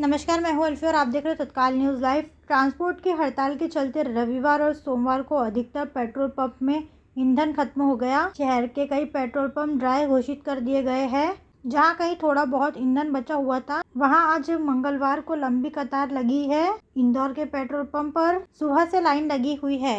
नमस्कार मैं हूं अल्फी और आप देख रहे हो तत्काल न्यूज़ लाइव ट्रांसपोर्ट की हड़ताल के चलते रविवार और सोमवार को अधिकतर पेट्रोल पंप में ईंधन खत्म हो गया शहर के कई पेट्रोल पंप ड्राई घोषित कर दिए गए हैं जहां कहीं थोड़ा बहुत ईंधन बचा हुआ था वहां आज मंगलवार को लंबी कतार लगी है इंदौर के पेट्रोल पंप पर सुबह से लाइन लगी हुई है